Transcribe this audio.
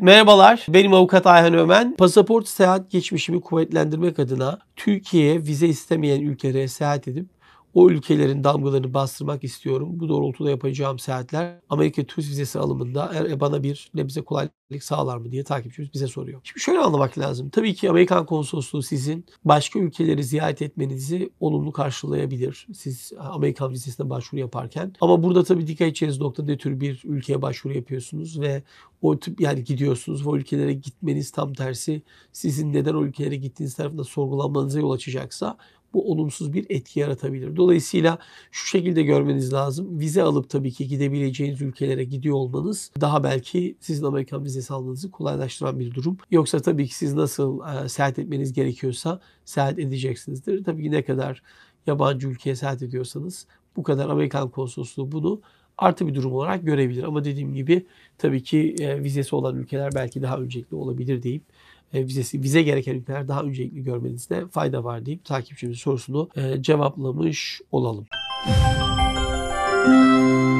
Merhabalar, benim avukat Ayhan Ömen. Pasaport seyahat geçmişimi kuvvetlendirmek adına Türkiye'ye vize istemeyen ülkelere seyahat edip o ülkelerin damgalarını bastırmak istiyorum. Bu doğrultuda yapacağım seyahatler Amerika turist vizesi alımında e, bana bir ne bize kolaylık sağlar mı diye takipçimiz bize soruyor. Şimdi şöyle anlamak lazım. Tabii ki Amerikan konsolosluğu sizin başka ülkeleri ziyaret etmenizi olumlu karşılayabilir. Siz e, Amerikan vizesine başvuru yaparken. Ama burada tabii dikkat edeceğiniz nokta ne tür bir ülkeye başvuru yapıyorsunuz ve o tip yani gidiyorsunuz ve o ülkelere gitmeniz tam tersi sizin neden o ülkelere gittiğiniz tarafında sorgulanmanıza yol açacaksa bu olumsuz bir etki yaratabilir. Dolayısıyla şu şekilde görmeniz lazım. Vize alıp tabii ki gidebileceğiniz ülkelere gidiyor olmanız daha belki sizin Amerikan vizesi almanızı kolaylaştıran bir durum. Yoksa tabii ki siz nasıl e, seyahat etmeniz gerekiyorsa seyahat edeceksinizdir. Tabii ki ne kadar yabancı ülkeye seyahat ediyorsanız bu kadar Amerikan konsolosluğu bunu artı bir durum olarak görebilir. Ama dediğim gibi tabii ki e, vizesi olan ülkeler belki daha öncelikli olabilir deyip e, vizesi vize gereken ülkeler daha öncelikli görmenizde fayda var deyip takipçimizin sorusunu e, cevaplamış olalım. Müzik